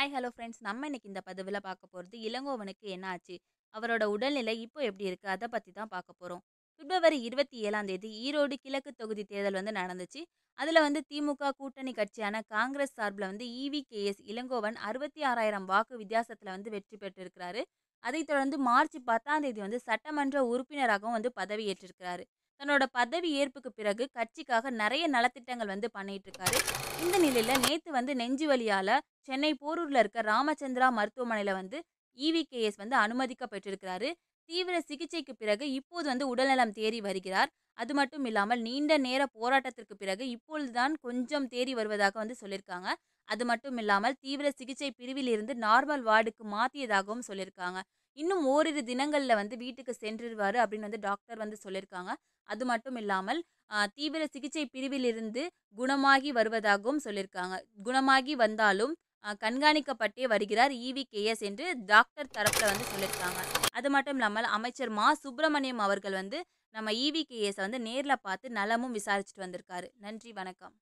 hi hello friends நம்ம இன்னைக்கு இந்த பதிவில் பார்க்க போகிறது இளங்கோவனுக்கு என்ன ஆச்சு அவரோட உடல்நிலை இப்போ எப்படி இருக்குது அதை பற்றி தான் பார்க்க போகிறோம் பிப்ரவரி இருபத்தி ஏழாம் தேதி ஈரோடு கிழக்கு தொகுதி தேர்தல் வந்து நடந்துச்சு அதில் வந்து திமுக கூட்டணி கட்சியான காங்கிரஸ் சார்பில் வந்து இவி எஸ் இளங்கோவன் அறுபத்தி ஆறாயிரம் வாக்கு வித்தியாசத்தில் வந்து வெற்றி பெற்றிருக்கிறாரு அதைத் தொடர்ந்து மார்ச் பத்தாம் தேதி வந்து சட்டமன்ற உறுப்பினராகவும் வந்து பதவியேற்றிருக்கிறாரு தன்னோட பதவி ஏற்புக்கு பிறகு கட்சிக்காக நிறைய நலத்திட்டங்கள் வந்து பண்ணிட்டு இருக்காரு இந்த நிலையில நேத்து வந்து நெஞ்சு வழியால சென்னை போரூர்ல இருக்க ராமச்சந்திரா மருத்துவமனையில வந்து இவிகேஎஸ் வந்து அனுமதிக்கப்பட்டிருக்கிறாரு தீவிர சிகிச்சைக்கு பிறகு இப்போது வந்து உடல்நலம் தேறி வருகிறார் அது மட்டும் இல்லாமல் நீண்ட நேர போராட்டத்திற்கு பிறகு இப்பொழுதுதான் கொஞ்சம் தேறி வருவதாக வந்து சொல்லியிருக்காங்க அது மட்டும் இல்லாமல் தீவிர சிகிச்சை பிரிவில் இருந்து நார்மல் வார்டுக்கு மாத்தியதாகவும் சொல்லியிருக்காங்க இன்னும் ஓரிரு தினங்களில் வந்து வீட்டுக்கு சென்றுருவார் அப்படின்னு வந்து டாக்டர் வந்து சொல்லியிருக்காங்க அது மட்டும் இல்லாமல் தீவிர சிகிச்சை பிரிவிலிருந்து குணமாகி வருவதாகவும் சொல்லியிருக்காங்க குணமாகி வந்தாலும் கண்காணிக்கப்பட்டே வருகிறார் இவி எஸ் என்று டாக்டர் தரப்பில் வந்து சொல்லியிருக்காங்க அது மட்டும் இல்லாமல் அமைச்சர் மா சுப்பிரமணியம் அவர்கள் வந்து நம்ம இவி எஸ் வந்து நேரில் பார்த்து நலமும் விசாரிச்சுட்டு வந்திருக்காரு நன்றி வணக்கம்